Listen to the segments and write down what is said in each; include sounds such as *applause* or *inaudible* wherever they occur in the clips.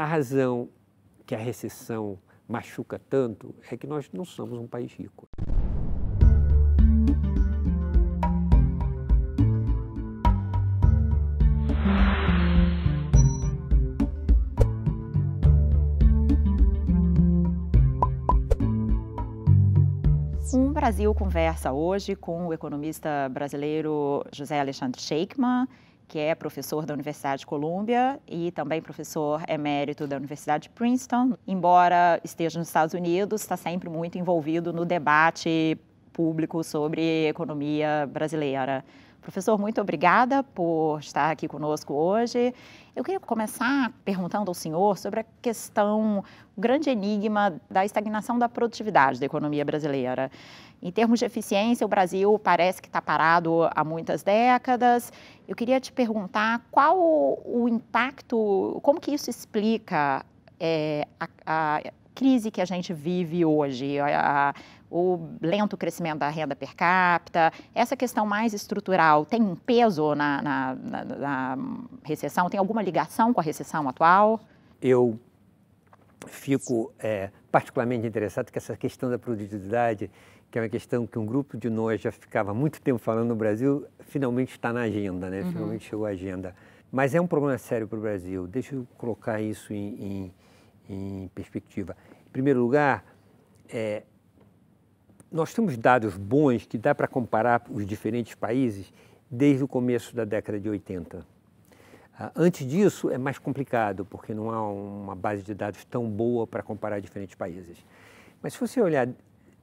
A razão que a recessão machuca tanto é que nós não somos um país rico. Um Brasil conversa hoje com o economista brasileiro José Alexandre Sheikman que é professor da Universidade de Columbia e também professor emérito da Universidade de Princeton. Embora esteja nos Estados Unidos, está sempre muito envolvido no debate público sobre economia brasileira. Professor, muito obrigada por estar aqui conosco hoje. Eu queria começar perguntando ao senhor sobre a questão, o grande enigma da estagnação da produtividade da economia brasileira. Em termos de eficiência, o Brasil parece que está parado há muitas décadas. Eu queria te perguntar qual o impacto, como que isso explica é, a, a, crise que a gente vive hoje, a, a o lento crescimento da renda per capita, essa questão mais estrutural tem um peso na, na, na, na recessão? Tem alguma ligação com a recessão atual? Eu fico é, particularmente interessado com essa questão da produtividade, que é uma questão que um grupo de nós já ficava muito tempo falando no Brasil, finalmente está na agenda, né? Uhum. Finalmente chegou à agenda. Mas é um problema sério para o Brasil. Deixa eu colocar isso em, em, em perspectiva. Em primeiro lugar, é, nós temos dados bons que dá para comparar os diferentes países desde o começo da década de 80. Ah, antes disso é mais complicado, porque não há uma base de dados tão boa para comparar diferentes países. Mas se você olhar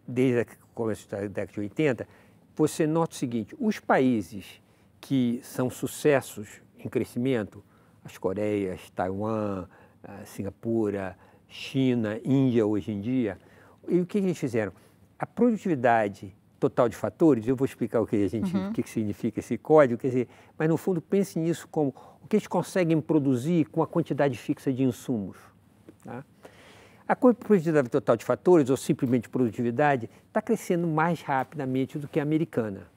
desde o começo da década de 80, você nota o seguinte: os países que são sucessos em crescimento, as Coreias, Taiwan, ah, Singapura, China, Índia hoje em dia, e o que eles fizeram? a produtividade total de fatores, eu vou explicar o que a gente, uhum. o que significa esse código, quer dizer, mas no fundo pense nisso como o que eles conseguem produzir com a quantidade fixa de insumos. Tá? A produtividade total de fatores, ou simplesmente produtividade, está crescendo mais rapidamente do que a americana.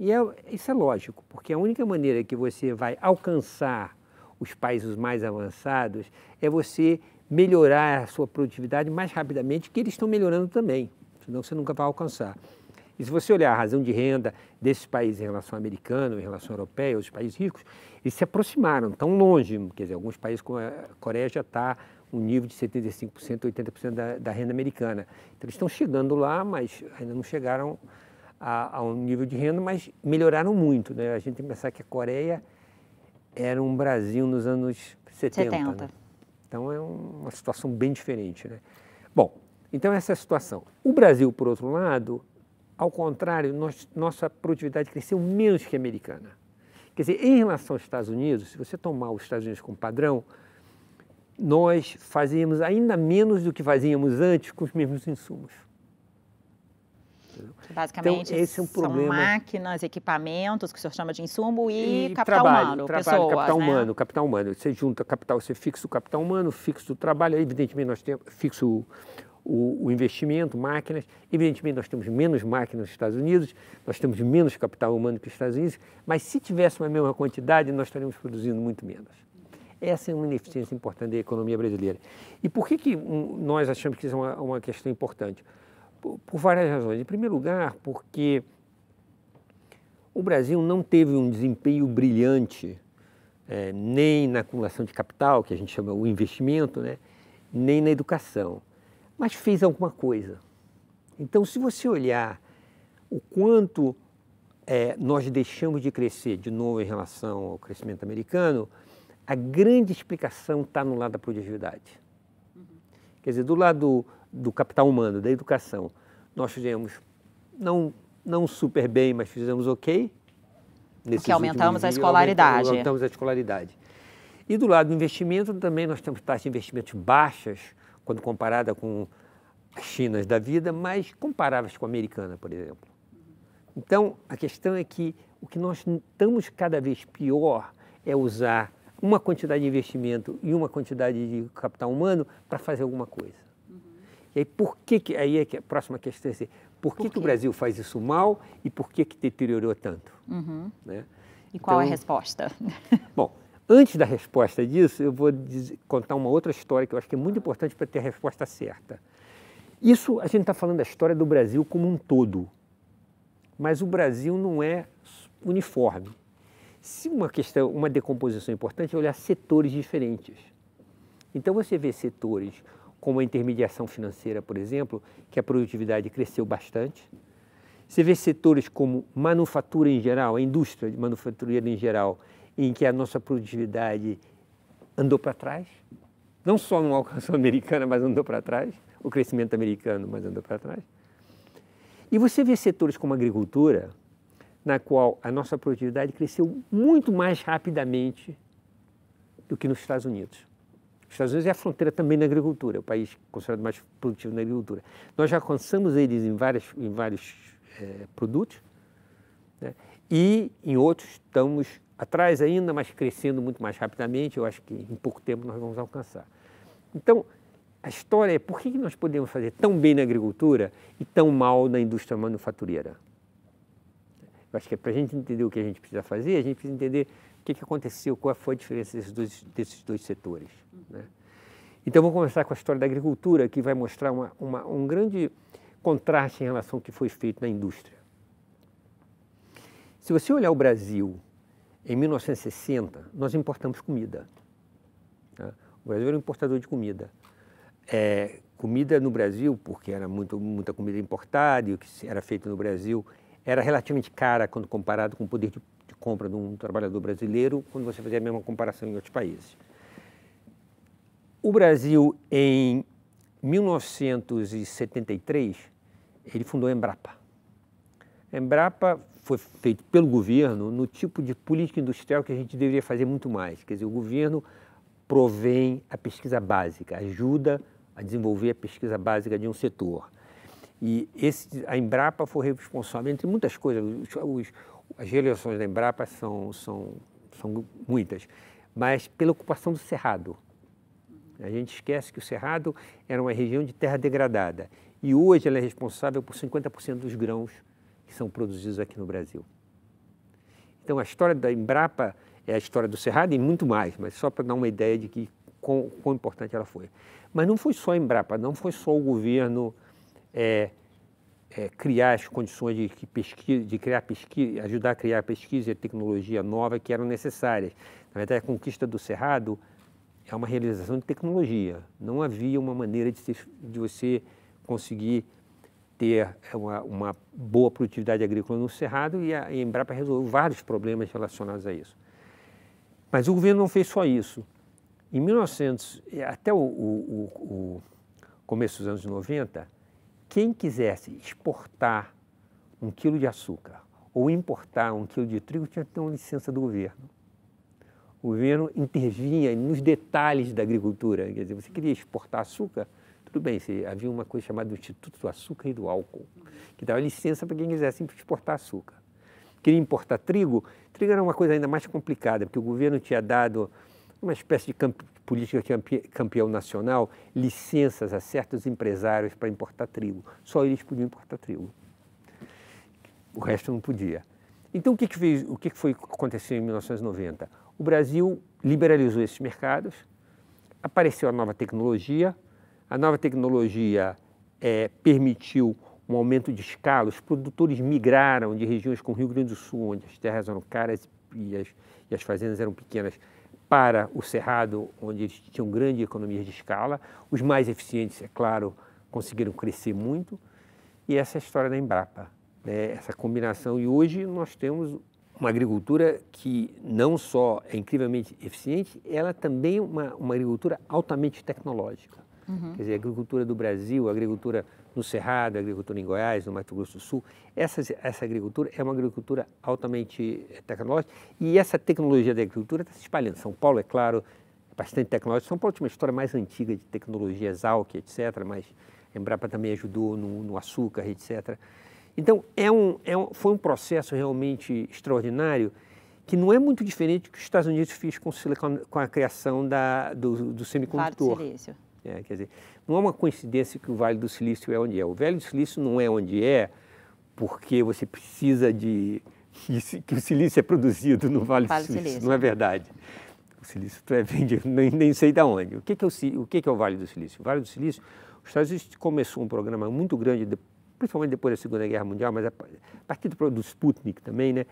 E é, isso é lógico, porque a única maneira que você vai alcançar os países mais avançados é você melhorar a sua produtividade mais rapidamente, que eles estão melhorando também senão você nunca vai alcançar. E se você olhar a razão de renda desses países em relação ao americano, em relação ao europeu, os países ricos, eles se aproximaram tão longe. Quer dizer, alguns países como a Coreia já está um nível de 75%, 80% da, da renda americana. Então, eles estão chegando lá, mas ainda não chegaram a, a, um nível de renda, mas melhoraram muito. Né? A gente tem que pensar que a Coreia era um Brasil nos anos 70. 70. Né? Então, é um, uma situação bem diferente. Né? Bom, então, essa é a situação. O Brasil, por outro lado, ao contrário, nós, nossa produtividade cresceu menos que a americana. Quer dizer, em relação aos Estados Unidos, se você tomar os Estados Unidos como padrão, nós fazíamos ainda menos do que fazíamos antes com os mesmos insumos. Basicamente, então, esse é um problema. são máquinas, equipamentos, que o senhor chama de insumo, e, e capital trabalho, humano, trabalho, pessoas, capital né? humano, capital humano. Você junta capital, você fixa o capital humano, fixa o trabalho, evidentemente nós temos fixo o, o, investimento, máquinas. Evidentemente, nós temos menos máquinas nos Estados Unidos, nós temos menos capital humano que os Estados Unidos, mas se tivéssemos a mesma quantidade, nós estaríamos produzindo muito menos. Essa é uma ineficiência importante da economia brasileira. E por que, que nós achamos que isso é uma, uma questão importante? Por, por várias razões. Em primeiro lugar, porque o Brasil não teve um desempenho brilhante, é, nem na acumulação de capital, que a gente chama o investimento, né, nem na educação mas fez alguma coisa. Então, se você olhar o quanto é, nós deixamos de crescer, de novo em relação ao crescimento americano, a grande explicação está no lado da produtividade. Uhum. Quer dizer, do lado do, capital humano, da educação, nós fizemos não, não super bem, mas fizemos ok. Porque aumentamos a escolaridade. Aumentamos, aumentamos a escolaridade. E do lado do investimento também nós temos taxas de investimentos baixas, quando comparada com as chinas da vida, mas comparáveis com a americana, por exemplo. Então, a questão é que o que nós estamos cada vez pior é usar uma quantidade de investimento e uma quantidade de capital humano para fazer alguma coisa. Uhum. E aí, por que, que aí é que a próxima questão é assim, por, que, por que o Brasil faz isso mal e por que que deteriorou tanto? Uhum. Né? E qual então, é a então, resposta? Bom, Antes da resposta disso, eu vou dizer, contar uma outra história que eu acho que é muito importante para ter a resposta certa. Isso a gente está falando da história do Brasil como um todo, mas o Brasil não é uniforme. Se uma questão, uma decomposição é importante é olhar setores diferentes. Então você vê setores como a intermediação financeira, por exemplo, que a produtividade cresceu bastante. Você vê setores como manufatura em geral, a indústria de manufatura em geral, em que a nossa produtividade andou para trás, não só não alcançou *laughs* a americana, mas andou para trás, o crescimento americano, mas andou para trás. E você vê setores como a agricultura, na qual a nossa produtividade cresceu muito mais rapidamente do que nos Estados Unidos. Os Estados Unidos é a fronteira também na agricultura, é o país considerado mais produtivo na agricultura. Nós já alcançamos eles em, várias, em vários é, produtos né? e em outros estamos atrás ainda, mas crescendo muito mais rapidamente. Eu acho que em pouco tempo nós vamos alcançar. Então, a história é por que nós podemos fazer tão bem na agricultura e tão mal na indústria manufatureira? Eu acho que é para a gente entender o que a gente precisa fazer, a gente precisa entender o que, aconteceu, qual foi a diferença desses dois, desses dois setores. Né? Então, vou começar com a história da agricultura, que vai mostrar uma, uma, um grande contraste em relação ao que foi feito na indústria. Se você olhar o Brasil em 1960, nós importamos comida. Né? O Brasil era um importador de comida. É, comida no Brasil, porque era muito, muita comida importada e o que era feito no Brasil era relativamente cara quando comparado com o poder de, de compra de um trabalhador brasileiro, quando você fazia a mesma comparação em outros países. O Brasil, em 1973, ele fundou a Embrapa. A Embrapa foi feito pelo governo no tipo de política industrial que a gente deveria fazer muito mais. Quer dizer, o governo provém a pesquisa básica, ajuda a desenvolver a pesquisa básica de um setor. E esse, a Embrapa foi responsável, entre muitas coisas, os, os, as relações da Embrapa são, são, são muitas, mas pela ocupação do Cerrado. A gente esquece que o Cerrado era uma região de terra degradada e hoje ela é responsável por 50% dos grãos que são produzidos aqui no Brasil. Então, a história da Embrapa é a história do Cerrado e muito mais, mas só para dar uma ideia de que quão, quão, importante ela foi. Mas não foi só a Embrapa, não foi só o governo é, é, criar as condições de, pesquisa, de criar pesquisa, ajudar a criar pesquisa e tecnologia nova que eram necessárias. Na verdade, a conquista do Cerrado é uma realização de tecnologia. Não havia uma maneira de, de você conseguir ter uma, uma boa produtividade agrícola no Cerrado e a Embrapa resolveu vários problemas relacionados a isso. Mas o governo não fez só isso. Em 1900, eh, até o, o, o, começo dos anos 90, quem quisesse exportar um quilo de açúcar ou importar um quilo de trigo tinha que ter uma licença do governo. O governo intervinha nos detalhes da agricultura. Quer dizer, você queria exportar açúcar, tudo bem, havia uma coisa chamada Instituto do Açúcar e do Álcool, que dava licença para quem quisesse exportar açúcar. Queria importar trigo, trigo era uma coisa ainda mais complicada, porque o governo tinha dado uma espécie de política campeão nacional, licenças a certos empresários para importar trigo. Só eles podiam importar trigo. O resto não podia. Então, o que, que, fez, o que, que foi aconteceu em 1990? O Brasil liberalizou esses mercados, apareceu a nova tecnologia, a nova tecnologia é, permitiu um aumento de escala, os produtores migraram de regiões como Rio Grande do Sul, onde as terras eram caras e as, e as fazendas eram pequenas, para o Cerrado, onde eles tinham grande economia de escala. Os mais eficientes, é claro, conseguiram crescer muito. E essa é a história da Embrapa, né? essa combinação. E hoje nós temos uma agricultura que não só é incrivelmente eficiente, ela também é uma, uma agricultura altamente tecnológica. Uhum. Quer dizer, a agricultura do Brasil, a agricultura no Cerrado, a agricultura em Goiás, no Mato Grosso do Sul, essa, essa agricultura é uma agricultura altamente eh, tecnológica e essa tecnologia da agricultura está se espalhando. São Paulo, é claro, é bastante tecnológico. São Paulo tinha uma história mais antiga de tecnologias, Exalc, etc., mas a Embrapa também ajudou no, no açúcar, etc., então, é um, é um, foi um processo realmente extraordinário que não é muito diferente do que os Estados Unidos fez com, com a criação da, do, do semicondutor. Silício. É, quer dizer, não é uma coincidência que o Vale do Silício é onde é. O Vale do Silício não é onde é porque você precisa de *laughs* que o silício é produzido no Vale, vale do silício. silício. Não é verdade. O silício é vendido, *laughs* nem, nem sei de onde. O, que, que, é o, o que, que é o Vale do Silício? O Vale do Silício, os Estados Unidos começou um programa muito grande, de, principalmente depois da Segunda Guerra Mundial, mas a, a partir do, do Sputnik também, né,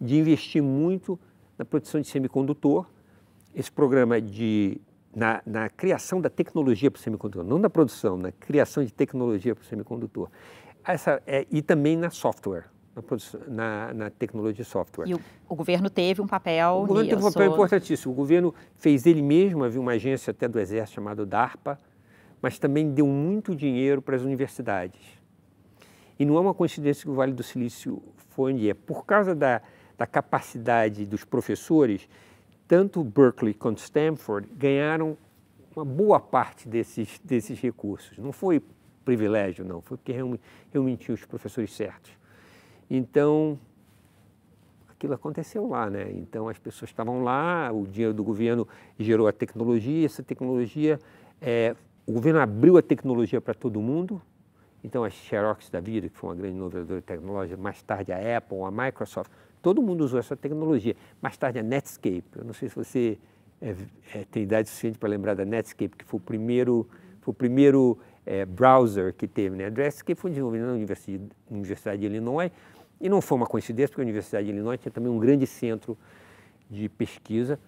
de investir muito na produção de semicondutor. Esse programa de na, na criação da tecnologia para o semicondutor, não na produção, na criação de tecnologia para o semicondutor. Essa, é, e também na software, na, na, tecnologia de software. E o, o, governo teve um papel. O governo teve um papel importantíssimo. O governo fez ele mesmo, havia uma agência até do Exército chamada DARPA, mas também deu muito dinheiro para as universidades. E não é uma coincidência que o Vale do Silício foi onde é. Por causa da, da capacidade dos professores tanto Berkeley quanto Stanford ganharam uma boa parte desses, desses recursos. Não foi privilégio, não, foi porque realmente tinha os professores certos. Então, aquilo aconteceu lá, né? Então, as pessoas estavam lá, o dinheiro do governo gerou a tecnologia, essa tecnologia, é, o governo abriu a tecnologia para todo mundo, então as Xerox da vida, que foi uma grande inovadora de tecnologia, mais tarde a Apple, a Microsoft, todo mundo usou essa tecnologia. Mais tarde a Netscape, eu não sei se você é, é, tem idade suficiente para lembrar da Netscape, que foi o primeiro, foi o primeiro é, browser que teve. Né? A Netscape foi desenvolvida na Universidade, Universidade de Illinois e não foi uma coincidência, porque a Universidade de Illinois tinha também um grande centro de pesquisa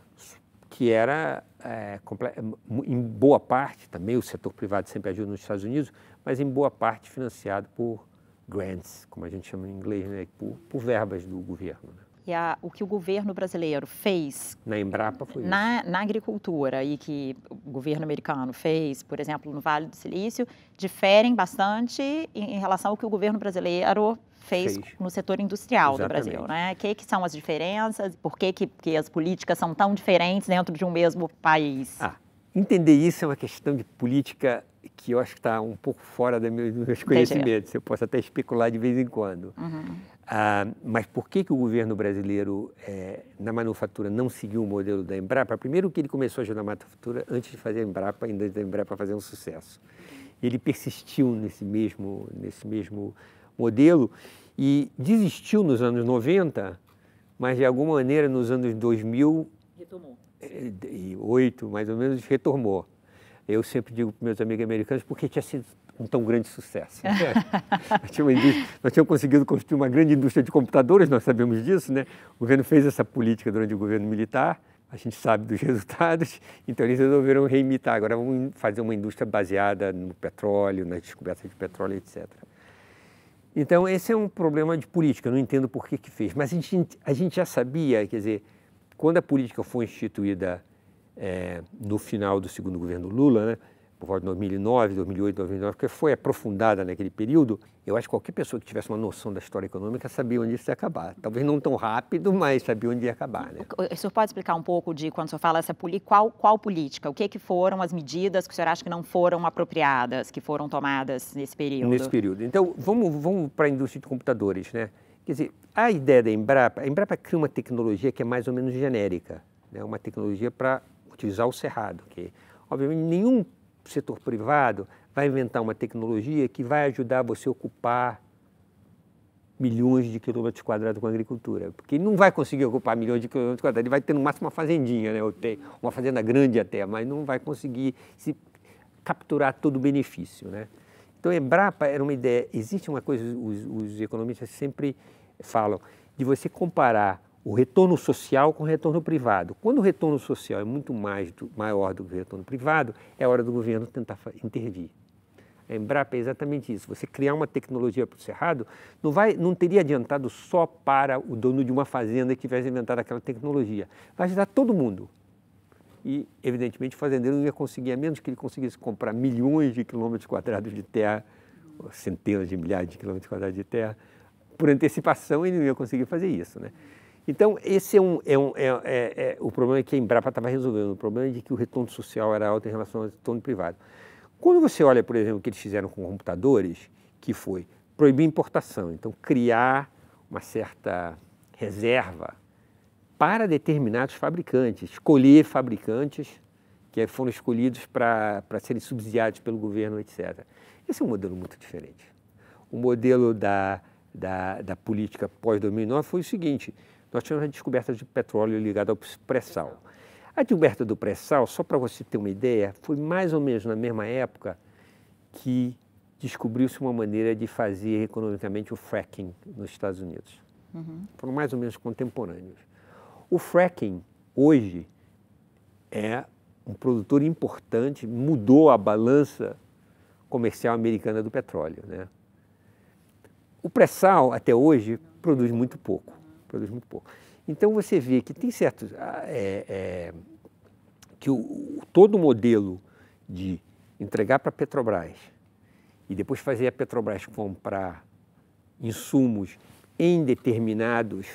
que era é, é em boa parte, também o setor privado sempre ajuda nos Estados Unidos, mas em boa parte financiado por grants, como a gente chama em inglês, né? por, por verbas do governo. Né? E a, o que o governo brasileiro fez na Embrapa foi na, na, agricultura e que o governo americano fez, por exemplo, no Vale do Silício, diferem bastante em, em relação ao que o governo brasileiro fez, fez. no setor industrial Exatamente. do Brasil, né? O que, que, são as diferenças? Por que, que, que as políticas são tão diferentes dentro de um mesmo país? Ah, entender isso é uma questão de política que eu acho que está um pouco fora dos meus conhecimentos, eu posso até especular de vez em quando. Uhum. Ah, mas por que, que o governo brasileiro é, na manufatura não seguiu o modelo da Embrapa? Primeiro que ele começou a ajudar a manufatura antes de fazer a Embrapa, ainda da Embrapa fazer um sucesso. Ele persistiu nesse mesmo, nesse mesmo modelo e desistiu nos anos 90, mas de alguma maneira nos anos 2000... Retomou. 8, eh, mais ou menos, retomou. Eu sempre digo para meus amigos americanos porque tinha sido um tão grande sucesso. nós, *laughs* *laughs* tínhamos, nós tínhamos conseguido construir uma grande indústria de computadores, nós sabemos disso, né? O governo fez essa política durante o governo militar, a gente sabe dos *laughs* resultados, então eles resolveram reimitar. Agora vamos fazer uma indústria baseada no petróleo, nas descobertas de petróleo, etc. Então esse é um problema de política, eu não entendo por que que fez, mas a gente, a gente já sabia, quer dizer, quando a política foi instituída é, no final do segundo governo Lula, né, por volta de 2009, 2008, 2009, que foi aprofundada naquele período, eu acho que qualquer pessoa que tivesse uma noção da história econômica sabia onde isso ia acabar. Talvez não tão rápido, mas sabia onde ia acabar. Né? O senhor pode explicar um pouco de, quando o senhor fala, essa, qual, qual política? O que, que foram as medidas que o senhor acha que não foram apropriadas, que foram tomadas nesse período? Nesse período. Então, vamos, vamos para a indústria de computadores. Né? Quer dizer, a ideia da Embrapa, a Embrapa cria uma tecnologia que é mais ou menos genérica, né? uma tecnologia para utilizar o cerrado, que obviamente nenhum setor privado vai inventar uma tecnologia que vai ajudar você a ocupar milhões de quilômetros quadrados com agricultura, porque ele não vai conseguir ocupar milhões de quilômetros quadrados, ele vai ter no máximo uma fazendinha, né? Ou tem uma fazenda grande até, mas não vai conseguir se capturar todo o benefício, né? Então, Embrapa era uma ideia, existe uma coisa, os, os economistas sempre falam, de você comparar o retorno social com o retorno privado. Quando o retorno social é muito mais do, maior do que o retorno privado, é hora do governo tentar intervir. A Embrapa é exatamente isso. Você criar uma tecnologia para o cerrado não, vai, não teria adiantado só para o dono de uma fazenda que tivesse inventado aquela tecnologia. Vai ajudar todo mundo. E, evidentemente, o fazendeiro não ia conseguir, a menos que ele conseguisse comprar milhões de quilômetros quadrados de terra, centenas de milhares de quilômetros quadrados de terra, por antecipação ele não ia conseguir fazer isso. Né? Então, esse é um. É um é, é, é o problema é que a Embrapa estava resolvendo. O problema é de que o retorno social era alto em relação ao retorno privado. Quando você olha, por exemplo, o que eles fizeram com computadores, que foi proibir importação, então criar uma certa reserva para determinados fabricantes, escolher fabricantes que foram escolhidos para serem subsidiados pelo governo, etc. Esse é um modelo muito diferente. O modelo da, da, da política pós-2009 foi o seguinte: nós tivemos a descoberta de petróleo ligado ao pré-sal. A descoberta do pré-sal, só para você ter uma ideia, foi mais ou menos na mesma época que descobriu-se uma maneira de fazer economicamente o fracking nos Estados Unidos. Uhum. Foram mais ou menos contemporâneos. O fracking, hoje, é um produtor importante, mudou a balança comercial americana do petróleo. Né? O pré-sal, até hoje, produz muito pouco produz muito pouco. Então você vê que tem certos. Ah, é, é, que o, todo o modelo de entregar para a Petrobras e depois fazer a Petrobras comprar insumos em determinados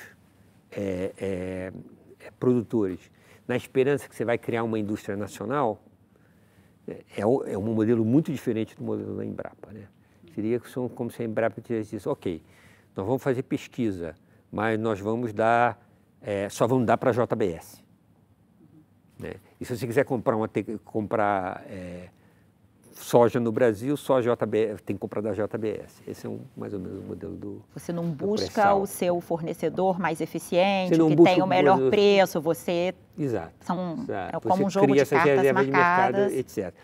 é, é, é produtores, na esperança que você vai criar uma indústria nacional, é, é um modelo muito diferente do modelo da Embrapa. Né? Seria como se a Embrapa tivesse dito, ok, nós vamos fazer pesquisa mas nós vamos dar, é, só vamos dar para a JBS. Né? E se você quiser comprar, uma, comprar é, soja no Brasil, só JBS, tem que comprar da JBS. Esse é um, mais ou menos o modelo do. Você não busca o seu fornecedor mais eficiente, que tem o melhor o... preço, você. Exato. São, é exato. É como você um jogo cria de cartas reservas marcadas. de mercado, etc.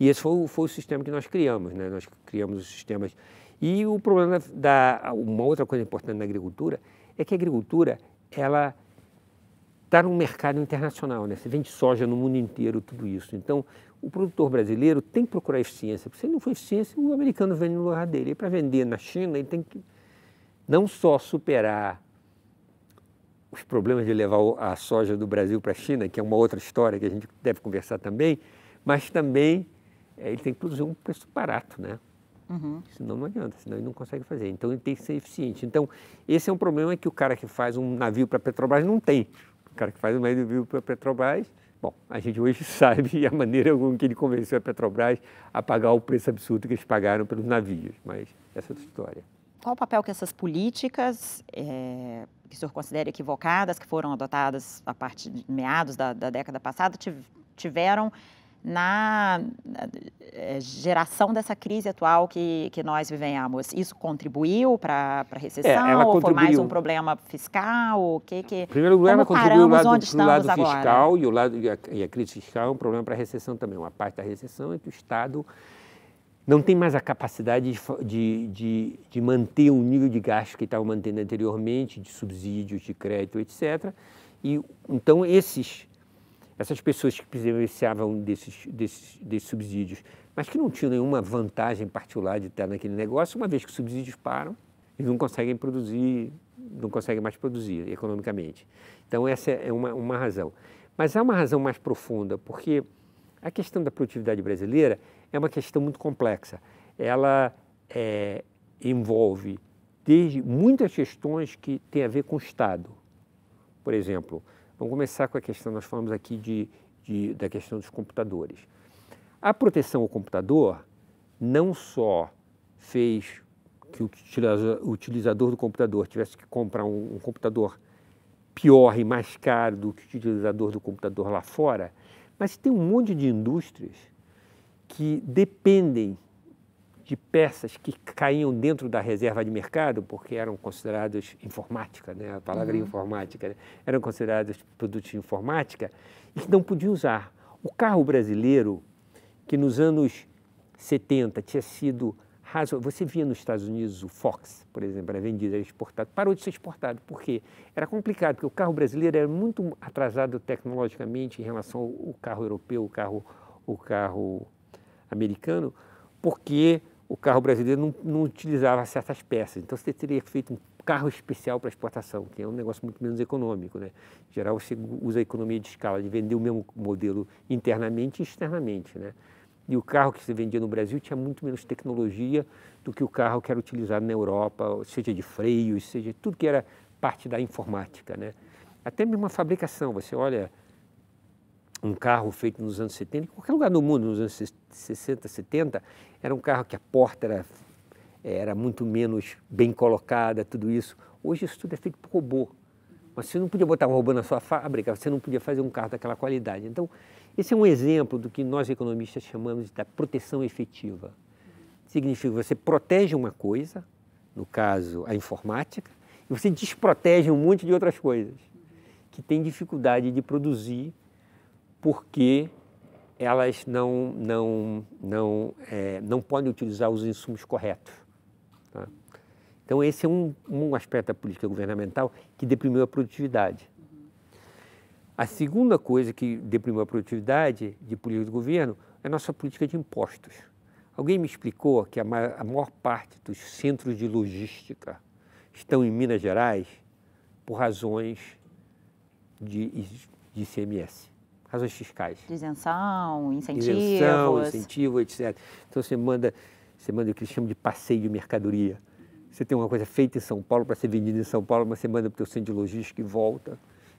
E esse foi, foi o sistema que nós criamos, né? Nós criamos os sistemas. E o problema da. Uma outra coisa importante na agricultura é que a agricultura ela está num mercado internacional, né? Você vende soja no mundo inteiro, tudo isso. Então, o produtor brasileiro tem que procurar eficiência, porque se ele não for eficiência, o americano vende no lugar dele. E para vender na China, ele tem que não só superar os problemas de levar a soja do Brasil para a China, que é uma outra história que a gente deve conversar também, mas também é, ele tem que produzir um preço barato, né? Uhum. Senão não adianta, senão ele não consegue fazer. Então ele tem que ser eficiente. Então, esse é um problema que o cara que faz um navio para a Petrobras não tem. O cara que faz um navio para a Petrobras, bom, a gente hoje *laughs* sabe a maneira com que ele convenceu a Petrobras a pagar o preço absurdo que eles pagaram pelos navios, mas essa é outra história. Qual o papel que essas políticas, é, que o senhor considera equivocadas, que foram adotadas a partir de meados da, da década passada, tiveram na eh, geração dessa crise atual que, que nós vivemos? Isso contribuiu para a recessão? É, ou foi mais um problema fiscal? O que que... Primeiro lugar, ela contribuiu o lado, lado fiscal e, o lado, e a, e, a, crise fiscal é um problema para a recessão também. Uma parte da recessão é que o Estado não tem mais a capacidade de, de, de manter o nível de gasto que estava mantendo anteriormente, de subsídios, de crédito, etc. E, então, esses essas pessoas que beneficiavam desses, desses, desses subsídios, mas que não tinham nenhuma vantagem particular de estar naquele negócio, uma vez que os subsídios param, eles não conseguem produzir, não conseguem mais produzir economicamente. Então, essa é uma, uma razão. Mas há uma razão mais profunda, porque a questão da produtividade brasileira é uma questão muito complexa. Ela é, envolve desde muitas questões que têm a ver com o Estado. Por exemplo, Vamos começar com a questão, nós falamos aqui de, de, da questão dos computadores. A proteção ao computador não só fez que o utilizador do computador tivesse que comprar um, um computador pior e mais caro do que o utilizador do computador lá fora, mas tem um monte de indústrias que dependem de peças que caíam dentro da reserva de mercado, porque eram considerados informática, né? a palavra uhum. informática, né? eram considerados produtos de informática, e que não podiam usar. O carro brasileiro, que nos anos 70 tinha sido razoável, você via nos Estados Unidos o Fox, por exemplo, era vendido, era exportado, parou de ser exportado, porque era complicado, porque o carro brasileiro era muito atrasado tecnologicamente em relação ao carro europeu, o carro, o carro americano, porque o carro brasileiro não, não utilizava certas peças. Então você teria feito um carro especial para exportação, que é um negócio muito menos econômico. Né? Em geral, você usa a economia de escala, de vender o mesmo modelo internamente e externamente. Né? E o carro que se vendia no Brasil tinha muito menos tecnologia do que o carro que era utilizado na Europa, seja de freios, seja tudo que era parte da informática. Né? Até mesmo a fabricação, você olha um carro feito nos anos 70, em qualquer lugar do mundo, nos anos 60, 70, era um carro que a porta era, era muito menos bem colocada, tudo isso. Hoje isso tudo é feito por robô. Mas você não podia botar um robô na sua fábrica, você não podia fazer um carro daquela qualidade. Então, esse é um exemplo do que nós economistas chamamos de proteção efetiva. Significa que você protege uma coisa, no caso a informática, e você desprotege um monte de outras coisas que têm dificuldade de produzir porque elas não, não, não, é, não podem utilizar os insumos corretos. Tá? Então, esse é um, um aspecto da política governamental que deprimiu a produtividade. A segunda coisa que deprimiu a produtividade de política do governo é a nossa política de impostos. Alguém me explicou que a maior, a maior parte dos centros de logística estão em Minas Gerais por razões de, de ICMS razões fiscais. Isenção, incentivos. Isenção, incentivo, etc. Então você manda, você manda o que eles chamam de passeio de mercadoria. Você tem uma coisa feita em São Paulo para ser vendida em São Paulo, mas você manda para o seu centro de logística e volta,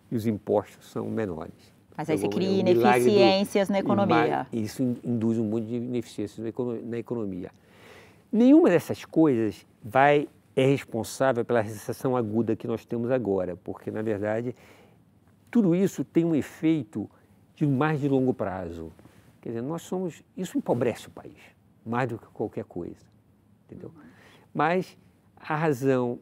e os impostos são menores. Mas então, aí você é cria é um ineficiências do, na economia. Isso induz um monte de ineficiências na economia. Nenhuma dessas coisas vai é responsável pela recessão aguda que nós temos agora, porque, na verdade, tudo isso tem um efeito de mais de longo prazo. Quer dizer, nós somos. Isso empobrece o país, mais do que qualquer coisa. Entendeu? Mas a razão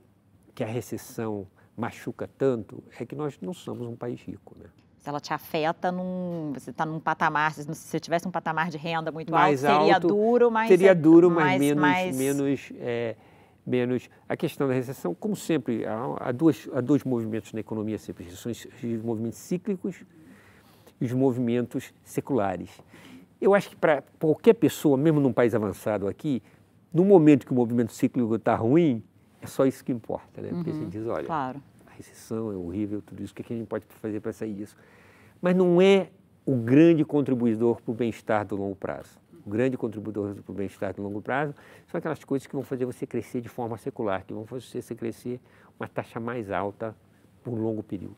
que a recessão machuca tanto é que nós não somos um país rico. Né? Se ela te afeta num. Você está num patamar. Se você tivesse um patamar de renda muito mais alto, seria alto, duro, mas. Seria é duro, mas, mas menos. menos é, menos a questão da recessão, como sempre, há, há, dois, há dois movimentos na economia sempre, são os movimentos cíclicos os movimentos seculares. Eu acho que para qualquer pessoa, mesmo num país avançado aqui, no momento que o movimento cíclico está ruim, é só isso que importa, né? Porque uhum, a gente diz, olha, claro. a recessão é horrível, tudo isso, o que, é que a gente pode fazer para sair disso? Mas não é o grande contribuidor para o bem-estar do longo prazo. O grande contribuidor para o bem-estar do longo prazo são aquelas coisas que vão fazer você crescer de forma secular, que vão fazer você crescer uma taxa mais alta por um longo período.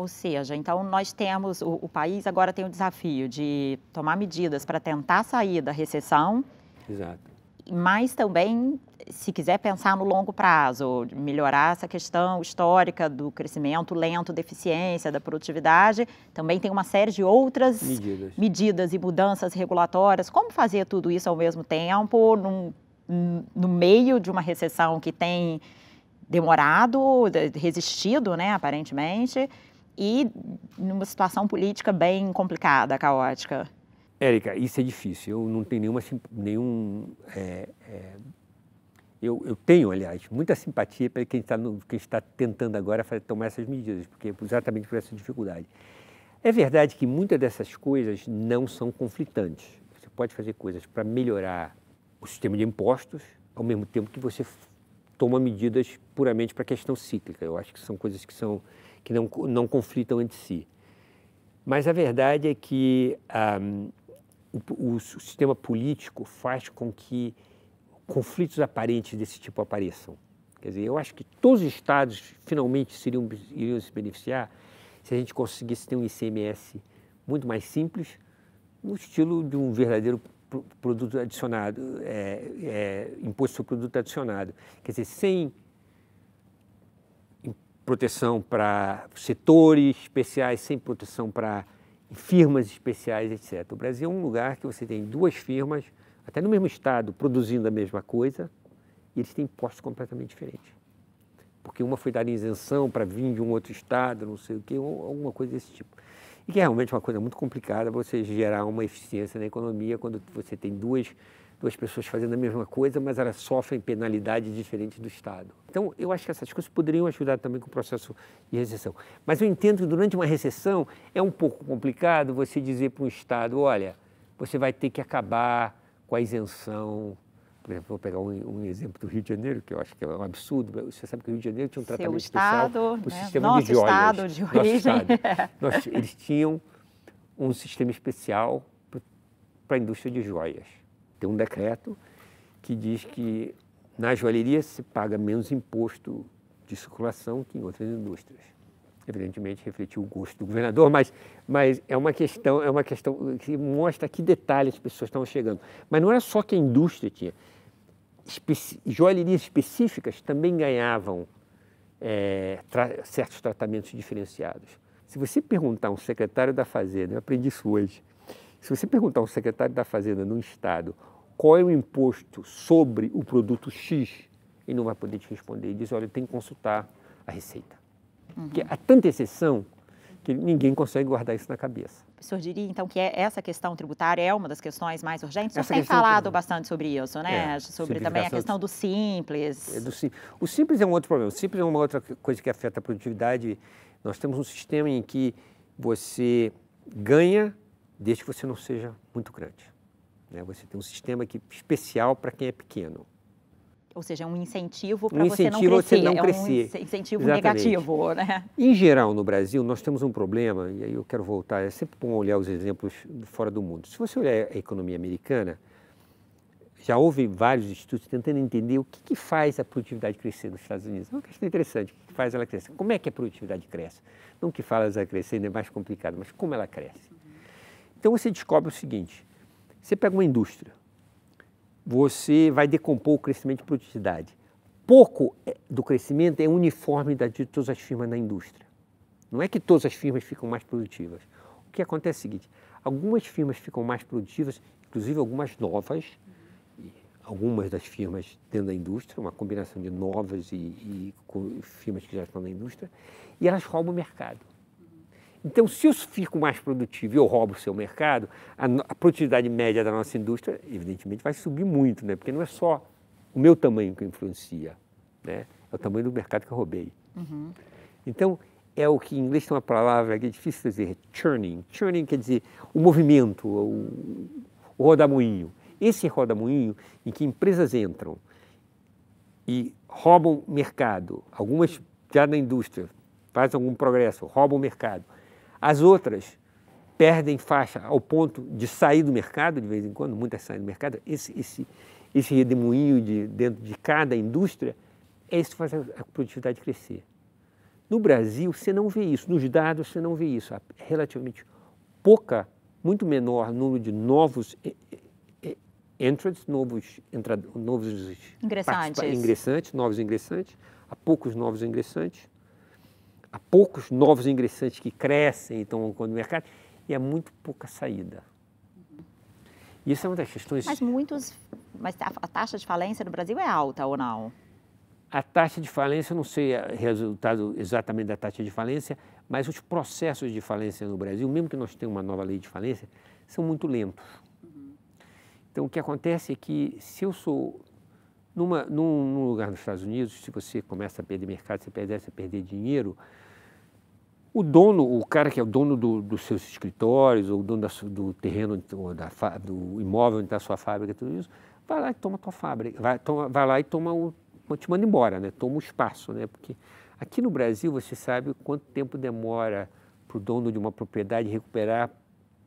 Ou seja, então nós temos, o, o país agora tem o desafio de tomar medidas para tentar sair da recessão. Exato. Mas também, se quiser pensar no longo prazo, melhorar essa questão histórica do crescimento lento, da eficiência, da produtividade, também tem uma série de outras medidas, medidas e mudanças regulatórias. Como fazer tudo isso ao mesmo tempo, num, no meio de uma recessão que tem demorado, resistido, né, aparentemente, e numa situação política bem complicada, caótica. Érica, isso é difícil. Eu não tenho nenhuma nenhum é, é... Eu, eu, tenho, aliás, muita simpatia para quem está, quem está tentando agora fazer, tomar essas medidas, porque é exatamente por essa dificuldade. É verdade que muitas dessas coisas não são conflitantes. Você pode fazer coisas para melhorar o sistema de impostos, ao mesmo tempo que você toma medidas puramente para a questão cíclica. Eu acho que são coisas que são que não, não conflitam entre si. Mas a verdade é que um, o, o, sistema político faz com que conflitos aparentes desse tipo apareçam. Quer dizer, eu acho que todos os estados finalmente seriam, iriam se beneficiar se a gente conseguisse ter um ICMS muito mais simples, no estilo de um verdadeiro produto adicionado, é, é, imposto sobre produto adicionado. Quer dizer, sem proteção para setores especiais, sem proteção para firmas especiais, etc. O Brasil é um lugar que você tem duas firmas, até no mesmo estado, produzindo a mesma coisa, e eles têm impostos completamente diferentes. Porque uma foi dada isenção para vir de um outro estado, não sei o quê, ou alguma coisa desse tipo. E que é realmente uma coisa muito complicada você gerar uma eficiência na economia quando você tem duas duas pessoas fazendo a mesma coisa, mas elas sofrem penalidade diferente do Estado. Então, eu acho que essas coisas poderiam ajudar também com o processo de recessão. Mas eu entendo que durante uma recessão é um pouco complicado você dizer para um Estado, olha, você vai ter que acabar com a isenção. Por exemplo, vou pegar um, um, exemplo do Rio de Janeiro, que eu acho que é um absurdo. Você sabe que o Rio de Janeiro tinha um tratamento estado, especial para o né? sistema Nosso de joias. Estado de origem. Nosso estado. origem. *laughs* eles tinham um sistema especial para a indústria de joias tem um decreto que diz que na joalheria se paga menos imposto de circulação que em outras indústrias. Evidentemente refletiu o gosto do governador, mas, mas é uma questão é uma questão que mostra que detalhes as pessoas estavam chegando. Mas não era só que a indústria tinha. Espec joalherias específicas também ganhavam é, tra certos tratamentos diferenciados. Se você perguntar a um secretário da Fazenda, eu aprendi isso hoje, se você perguntar ao secretário da Fazenda no estado qual é o imposto sobre o produto X, ele não vai poder te responder. Ele diz: olha, tem que consultar a Receita. Uhum. Porque há tanta exceção que ninguém consegue guardar isso na cabeça. O senhor diria, então, que é essa questão tributária é uma das questões mais urgentes? Essa o senhor tem é falado bastante sobre isso, né? É, sobre também a questão do simples. É do sim... O simples é um outro problema. O simples é uma outra coisa que afeta a produtividade. Nós temos um sistema em que você ganha desde que você não seja muito grande. Né? Você tem um sistema que, especial para quem é pequeno. Ou seja, é um incentivo para um você não crescer. é um incentivo Exatamente. negativo, né? Em geral, no Brasil, nós temos um problema, e aí eu quero voltar, é sempre bom olhar os exemplos fora do mundo. Se você olhar a economia americana, já houve vários estudos tentando entender o que, que faz a produtividade crescer nos Estados Unidos. É uma questão interessante, o que faz ela crescer? Como é que a produtividade cresce? Não que fala ela crescer, ainda é mais complicado, mas como ela cresce? Então você descobre o seguinte: você pega uma indústria, você vai decompor o crescimento de produtividade. Pouco é, do crescimento é uniforme de todas as firmas na indústria. Não é que todas as firmas ficam mais produtivas. O que acontece é o seguinte: algumas firmas ficam mais produtivas, inclusive algumas novas, algumas das firmas dentro da indústria, uma combinação de novas e, e firmas que já estão na indústria, e elas roubam o mercado. Então, se eu fico mais produtivo e eu roubo o seu mercado, a, a, produtividade média da nossa indústria, evidentemente, vai subir muito, né? porque não é só o meu tamanho que influencia, né? é o tamanho do mercado que eu roubei. Uhum. Então, é o que em inglês tem uma palavra que é difícil dizer, churning. Churning quer dizer o movimento, o, o rodamuinho. Esse rodamuinho em que empresas entram e roubam mercado, algumas já na indústria, fazem algum progresso, roubam mercado as outras perdem faixa ao ponto de sair do mercado de vez em quando, muitas saem do mercado. Esse, esse, esse redemoinho de, dentro de cada indústria é isso que faz a produtividade crescer. No Brasil, você não vê isso, nos dados você não vê isso. Há relativamente pouca, muito menor número de novos entrants, novos, entra, novos ingressantes. ingressantes, novos ingressantes, há poucos novos ingressantes há poucos novos ingressantes que crescem, então estão no mercado e há muito pouca saída. E isso é uma das questões. Mas muitos, mas a taxa de falência no Brasil é alta ou não? A taxa de falência, eu não sei o resultado exatamente da taxa de falência, mas os processos de falência no Brasil, mesmo que nós tenhamos uma nova lei de falência, são muito lentos. Uhum. Então, o que acontece é que se eu sou numa, num, num, lugar nos Estados Unidos, se você começa a perder mercado, você perde, você perder dinheiro, o dono, o cara que é o dono do, dos seus escritórios, ou o dono da, do terreno, ou da, do imóvel onde está a sua fábrica, tudo isso, vai lá e toma a tua fábrica, vai, toma, vai lá e toma o, te manda embora, né? toma o espaço, né? porque aqui no Brasil você sabe quanto tempo demora para o dono de uma propriedade recuperar,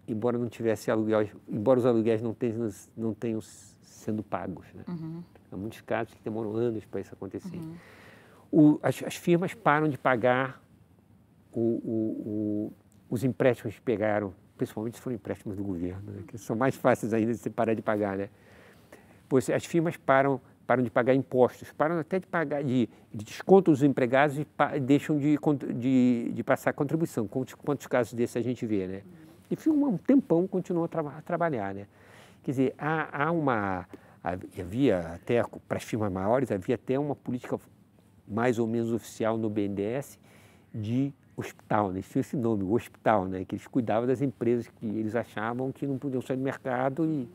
embora não tivesse aluguel, embora os aluguéis não tenham, não tenham sendo pagos. Né? Uhum. Há muitos casos que demoram anos para isso acontecer. Uhum. O, as, as, firmas param de pagar o, o, os empréstimos que pegaram, principalmente se foram empréstimos do governo, né, que são mais fáceis ainda de você parar de pagar. Né? Pois as firmas param param de pagar impostos, param até de pagar de, de desconto dos empregados e pa, deixam de, de, de, passar contribuição. Quantos, quantos casos desses a gente vê, né? E ficam um tempão, continuam a, tra a trabalhar, né? Quer dizer, há, há uma havia até para as firmas maiores havia até uma política mais ou menos oficial no BNDES de hospital, né? eles tinham esse nome, o hospital, né? que eles cuidavam das empresas que eles achavam que não podiam sair do mercado e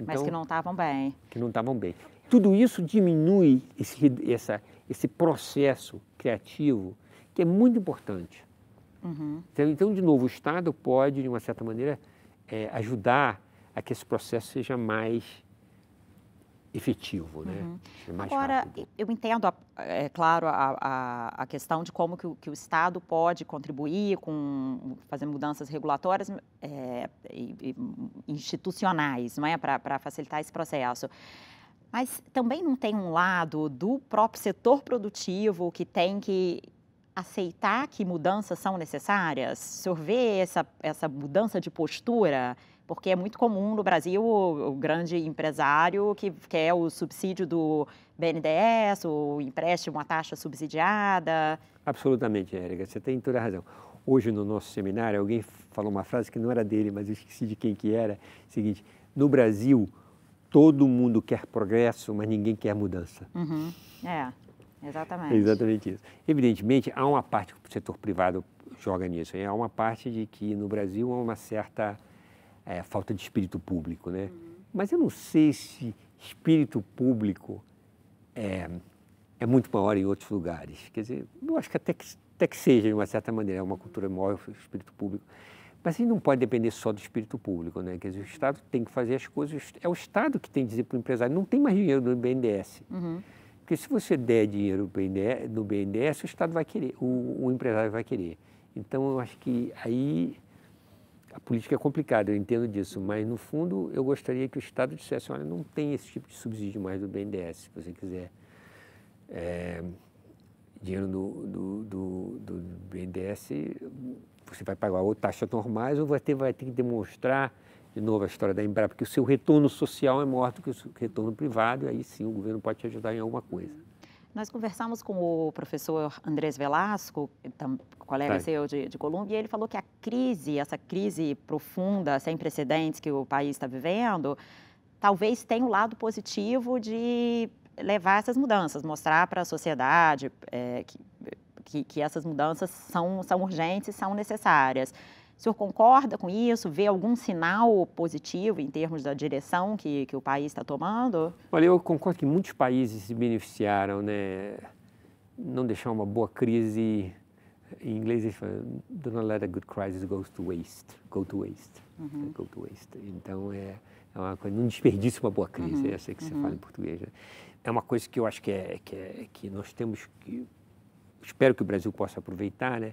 então, mas que não estavam bem. Que não estavam bem. Tudo isso diminui esse, essa, esse processo criativo que é muito importante. Uhum. Então, então de novo, o Estado pode, de uma certa maneira, é, ajudar a que esse processo seja mais efetivo, né? Uhum. É Agora, rápido. eu entendo, é claro, a, a, a, questão de como que o, que o, Estado pode contribuir com fazer mudanças regulatórias é, e, e, institucionais, não é, para facilitar esse processo. Mas também não tem um lado do próprio setor produtivo que tem que aceitar que mudanças são necessárias? O senhor vê essa, essa mudança de postura porque é muito comum no Brasil o, o grande empresário que quer o subsídio do BNDES, o empréstimo, a taxa subsidiada. Absolutamente, Érica, você tem toda a razão. Hoje no nosso seminário alguém falou uma frase que não era dele, mas eu esqueci de quem que era, seguinte, no Brasil todo mundo quer progresso, mas ninguém quer mudança. Uhum. É, exatamente. Exatamente isso. Evidentemente, há uma parte que o setor privado joga nisso, hein? há uma parte de que no Brasil há uma certa é, falta de espírito público, né? Uhum. Mas eu não sei se espírito público é, é muito maior em outros lugares. Quer dizer, eu acho que até que, até que seja, de uma certa maneira, é uma cultura maior o espírito público. Mas a gente não pode depender só do espírito público, né? Quer dizer, o Estado tem que fazer as coisas, é o Estado que tem que dizer para o empresário, não tem mais dinheiro no BNDES. Uhum. Porque se você der dinheiro no BNDES, o Estado vai querer, o, o empresário vai querer. Então, eu acho que aí a política é complicada, eu entendo disso, mas no fundo eu gostaria que o Estado dissesse, olha, não tem esse tipo de subsídio mais do BNDES, se você quiser é, dinheiro do, do, do, do, BNDES, você vai pagar ou taxas normais ou vai ter, vai ter que demonstrar, de novo, a história da Embraer, porque o seu retorno social é maior do que o seu retorno privado, e aí sim o governo pode te ajudar em alguma coisa. Nós conversamos com o professor Andrés Velasco, colega seu de, de Colômbia, e ele falou que a crise, essa crise profunda, sem precedentes que o país está vivendo, talvez tenha o um lado positivo de levar essas mudanças, mostrar para a sociedade é, que, que, que essas mudanças são, são urgentes, são necessárias. O senhor concorda com isso? Vê algum sinal positivo em termos da direção que, que o país está tomando? Olha, eu concordo que muitos países se beneficiaram, né? Não deixar uma boa crise. Em inglês eles falam, do not let a good crisis go to waste. Go to waste. Uhum. Go to waste. Então é, é uma coisa, não desperdice uma boa crise, uhum. É essa que você uhum. fala em português. Né? É uma coisa que eu acho que é que, é, que nós temos que espero que o Brasil possa aproveitar, né?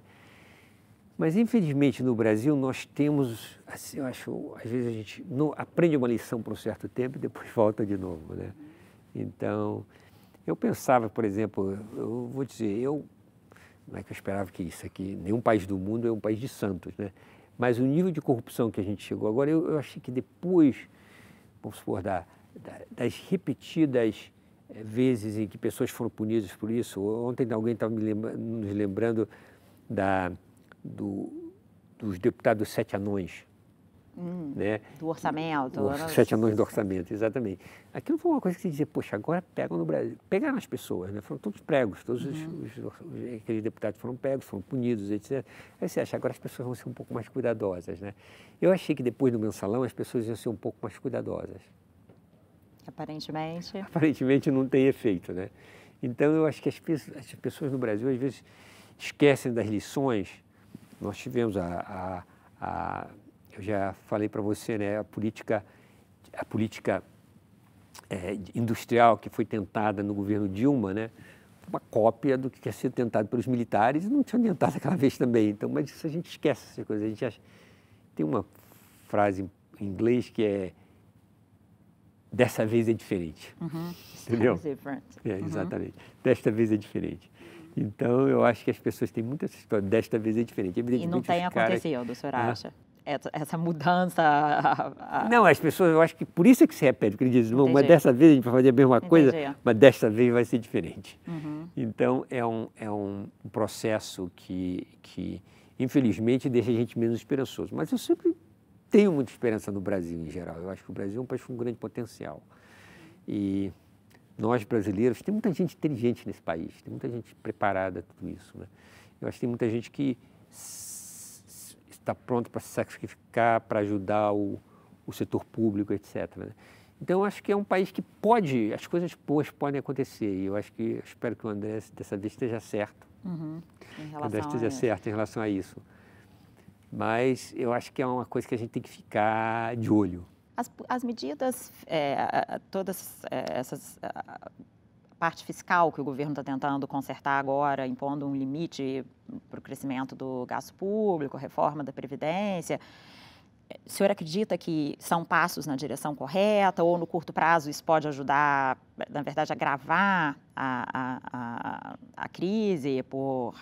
Mas, infelizmente, no Brasil, nós temos, assim, eu acho, às vezes a gente não, aprende uma lição por um certo tempo e depois *laughs* volta de novo, né? Então, eu pensava, por exemplo, eu vou dizer, eu, não é que eu esperava que isso aqui, nenhum país do mundo é um país de santos, né? Mas o nível de corrupção que a gente chegou agora, eu, eu achei que depois, vamos supor, da, da, das repetidas eh, vezes em que pessoas foram punidas por isso, ontem alguém estava lembra, nos lembrando da do, dos deputados sete anões. Hum, né? Do orçamento. Né? sete anões do orçamento, exatamente. Aquilo foi uma coisa que você dizia, poxa, agora pegam no Brasil. Pegaram as pessoas, né? foram todos pregos, todos uhum. os, os, aqueles deputados foram pegos, foram punidos, etc. Aí você acha, agora as pessoas vão ser um pouco mais cuidadosas. Né? Eu achei que depois do mensalão as pessoas iam ser um pouco mais cuidadosas. Aparentemente. Aparentemente não tem efeito, né? Então eu acho que as, as pessoas no Brasil às vezes esquecem das lições nós tivemos a, a, a eu já falei para você, né, a política, a política é, industrial que foi tentada no governo Dilma, né, uma cópia do que tinha sido tentado pelos militares e não tinha tentado aquela vez também. Então, mas isso a gente esquece essas coisas. A gente acha... Tem uma frase em inglês que é dessa vez é diferente. Uhum. Entendeu? É, é uhum. exatamente. Uhum. Desta vez é diferente. Então, eu acho que as pessoas têm muita essa Desta vez é diferente. E não tem acontecido, o senhor né? acha? Ah. Essa mudança. A, a... Não, as pessoas, eu acho que por isso é que se repete, porque eles dizem, mas dessa vez a gente vai fazer a mesma Entendi. coisa, mas desta vez vai ser diferente. Uhum. Então, é um, é um processo que, que, infelizmente, deixa a gente menos esperançoso. Mas eu sempre tenho muita esperança no Brasil em geral. Eu acho que o Brasil é um país com um grande potencial. E nós brasileiros, tem muita gente inteligente nesse país, tem muita gente preparada a tudo isso. Né? Eu acho que tem muita gente que está pronta para se sacrificar, para ajudar o, o setor público, etc. Né? Então, acho que é um país que pode, as coisas boas podem acontecer. E eu acho que, eu espero que o André dessa vez esteja certo. Uhum. o André esteja certo em relação a isso. Mas eu acho que é uma coisa que a gente tem que ficar de olho. As, as medidas, é, todas é, essas parte fiscal que o governo está tentando consertar agora, impondo um limite para o crescimento do gasto público, reforma da Previdência. O senhor acredita que são passos na direção correta ou no curto prazo isso pode ajudar, na verdade, agravar a, a, a, a crise por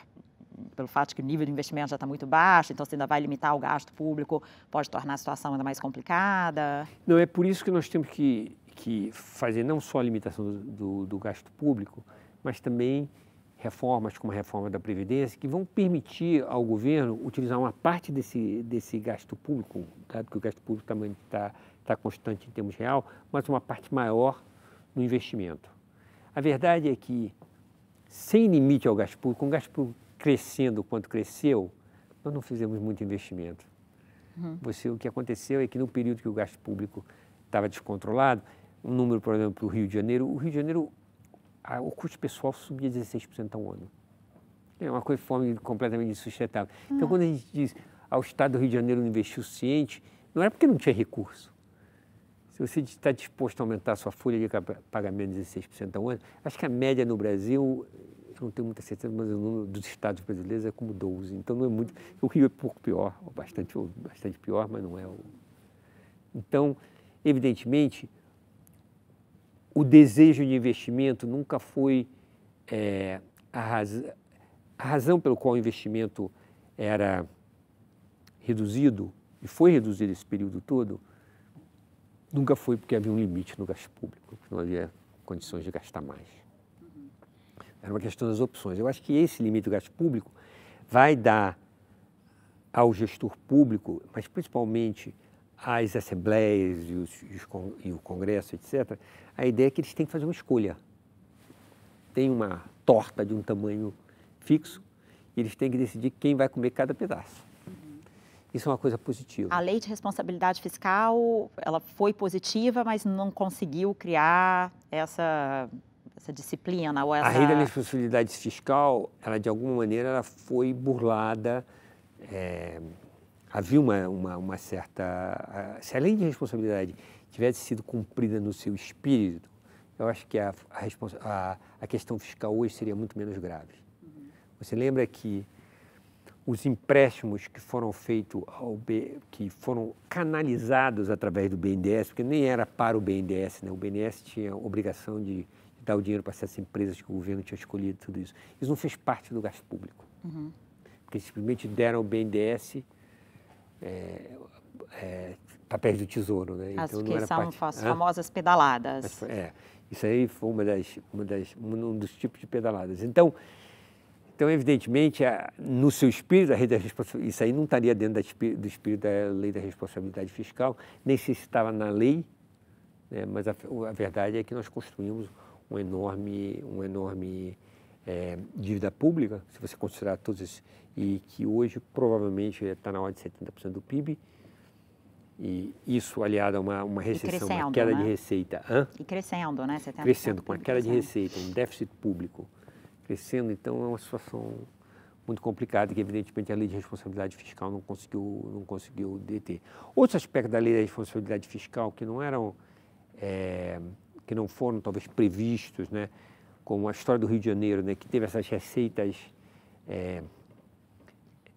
pelo fato que o nível de investimento já está muito baixo, então você ainda vai limitar o gasto público, pode tornar a situação ainda mais complicada. Não, é por isso que nós temos que, que fazer não só a limitação do, do, do gasto público, mas também reformas como a reforma da Previdência, que vão permitir ao governo utilizar uma parte desse, desse gasto público, dado que o gasto público também está tá constante em termos real, mas uma parte maior no investimento. A verdade é que, sem limite ao gasto público, um gasto público crescendo quanto cresceu, nós não fizemos muito investimento. Uhum. Você, o que aconteceu é que no período que o gasto público estava descontrolado, um número, por exemplo, para o Rio de Janeiro, o Rio de Janeiro, a, o custo pessoal subia 16% ao ano. É uma coisa fome completamente insustentável. Uhum. Então, hum. quando a gente diz ao ah, Estado do Rio de Janeiro não investiu o suficiente, não é porque não tinha recurso. Se você está disposto a aumentar a sua folha de pagamento 16% ao ano, acho que a média no Brasil não tenho muita certeza, mas o número dos estados brasileiros é como 12. Então não é muito. O Rio é pouco pior, ou bastante, ou bastante pior, mas não é o. Então, evidentemente, o desejo de investimento nunca foi é, a, raz... a razão pelo qual o investimento era reduzido, e foi reduzido esse período todo, nunca foi porque havia um limite no gasto público, não havia condições de gastar mais. Era uma questão das opções. Eu acho que esse limite do gasto público vai dar ao gestor público, mas principalmente às assembleias e, os, e, os, e, o Congresso, etc., a ideia é que eles têm que fazer uma escolha. Tem uma torta de um tamanho fixo e eles têm que decidir quem vai comer cada pedaço. Uhum. Isso é uma coisa positiva. A lei de responsabilidade fiscal, ela foi positiva, mas não conseguiu criar essa essa disciplina ou essa... A rei da responsabilidade fiscal, ela de alguma maneira ela foi burlada, é, havia uma, uma, uma certa... Se a lei de responsabilidade tivesse sido cumprida no seu espírito, eu acho que a, a, a, a questão fiscal hoje seria muito menos grave. Uhum. Você lembra que os empréstimos que foram feitos ao B, que foram canalizados através do BNDES, porque nem era para o BNDES, né? O BNDES tinha obrigação de dar o dinheiro para essas empresas que o governo tinha escolhido, tudo isso. Isso não fez parte do gasto público. Uhum. Porque simplesmente deram o BNDES é, é, papéis do tesouro. Né? As então, que são parte... as famosas pedaladas. Mas, é, isso aí foi uma das, uma das, um dos tipos de pedaladas. Então, então, evidentemente, no seu espírito, a lei da responsabilidade, isso aí não estaria dentro do espírito da lei da responsabilidade fiscal, nem se estava na lei, né? mas a, a verdade é que nós construímos uma enorme, um enorme é, dívida pública, se você considerar todos esses, e que hoje provavelmente está na ordem de 70% do PIB. E isso aliado a uma, uma recessão, uma queda né? de receita. Hã? E crescendo, né? 70 crescendo, com a queda de receita, um déficit público crescendo, então é uma situação muito complicada que evidentemente a lei de responsabilidade fiscal não conseguiu não conseguiu deter. Outro aspecto da lei da responsabilidade fiscal que não eram é, que não foram talvez previstos, né? como a história do Rio de Janeiro, né? que teve essas receitas é,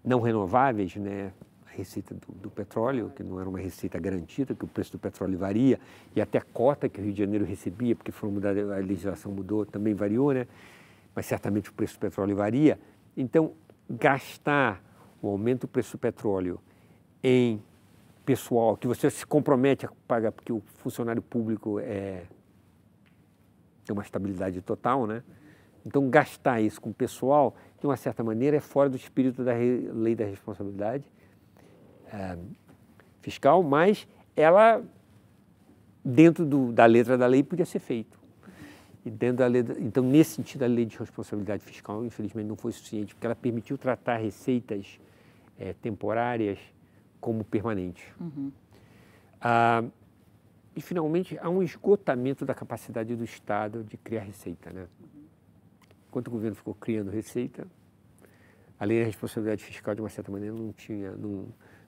não renováveis, né? a receita do, do, petróleo, que não era uma receita garantida, que o preço do petróleo varia, e até a cota que o Rio de Janeiro recebia, porque foi mudada, a legislação mudou, também variou, né? mas certamente o preço do petróleo varia. Então, gastar o aumento do preço do petróleo em pessoal, que você se compromete a pagar, porque o funcionário público é, tem uma estabilidade total, né? Então, gastar isso com o pessoal, de uma certa maneira, é fora do espírito da lei da responsabilidade é, fiscal, mas ela, dentro do, da letra da lei, podia ser feito. E dentro da lei, então, nesse sentido, a lei de responsabilidade fiscal, infelizmente, não foi suficiente, porque ela permitiu tratar receitas é, temporárias como permanentes. Uhum. Ah, e, finalmente, há um esgotamento da capacidade do Estado de criar receita. Né? Enquanto o governo ficou criando receita, a lei da responsabilidade fiscal, de uma certa maneira, não tinha, não,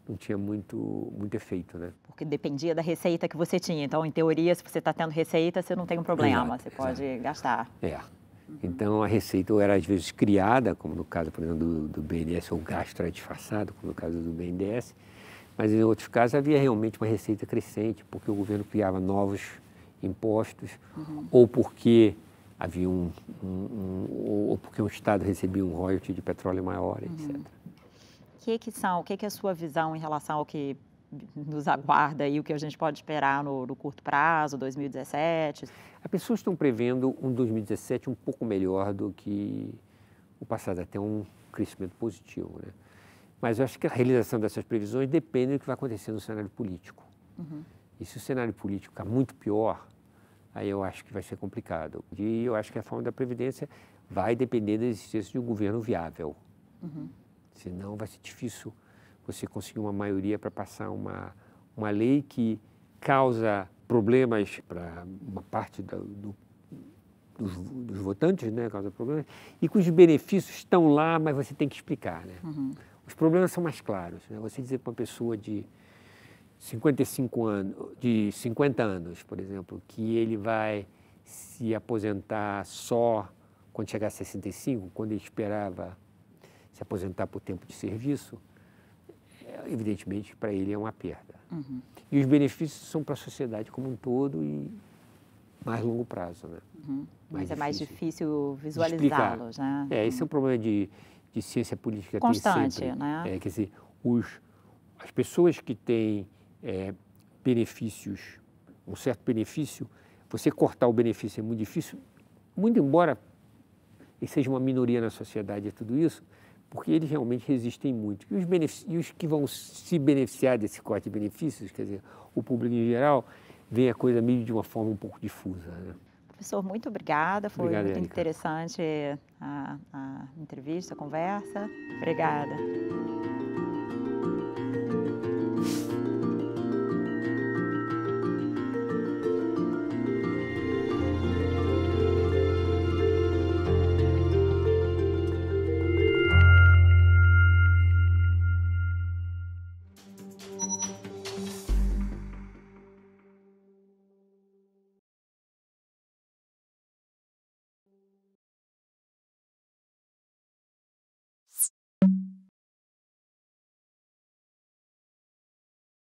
não tinha muito, muito efeito. Né? Porque dependia da receita que você tinha. Então, em teoria, se você está tendo receita, você não tem um problema, exato, você pode gastar. É. Então, a receita ou era, às vezes, criada, como no caso, por exemplo, do, do BNDES, ou o gasto era disfarçado, como no caso do BNDES, mas em outros casos havia realmente uma receita crescente, porque o governo criava novos impostos, uhum. ou porque havia um, um, um, ou porque o Estado recebia um royalty de petróleo maior, uhum. etc. O que, que são, o que, que é a sua visão em relação ao que nos aguarda e o que a gente pode esperar no, no, curto prazo, 2017? As pessoas estão prevendo um 2017 um pouco melhor do que o passado, até um crescimento positivo. Né? Mas eu acho que a realização dessas previsões depende do que vai acontecer no cenário político. Uhum. E se o cenário político ficar muito pior, aí eu acho que vai ser complicado. E eu acho que a reforma da Previdência vai depender da existência de um governo viável. Uhum. Senão vai ser difícil você conseguir uma maioria para passar uma, uma lei que causa problemas para uma parte do, do, dos, dos, votantes, né, causa problemas, e cujos benefícios estão lá, mas você tem que explicar. Né? Uhum. Os problemas são mais claros. Né? Você dizer para uma pessoa de 55 anos, de 50 anos, por exemplo, que ele vai se aposentar só quando chegar a 65, quando ele esperava se aposentar por tempo de serviço, é, evidentemente para ele é uma perda. Uhum. E os benefícios são para a sociedade como um todo e mais longo prazo, né? Uhum. Mas é mais difícil visualizá-los, né? É, esse é uhum. é um problema de de ciência política Constante, tem sempre. Né? É, quer dizer, os, as pessoas que têm é, benefícios, um certo benefício, você cortar o benefício é muito difícil, muito embora ele seja uma minoria na sociedade, é tudo isso, porque eles realmente resistem muito. E os, e os que vão se beneficiar desse corte de benefícios, quer dizer, o público em geral, vem a coisa meio de uma forma um pouco difusa. Né? Professor, muito obrigada, foi muito Erika. interessante a, a entrevista, a conversa. Obrigada.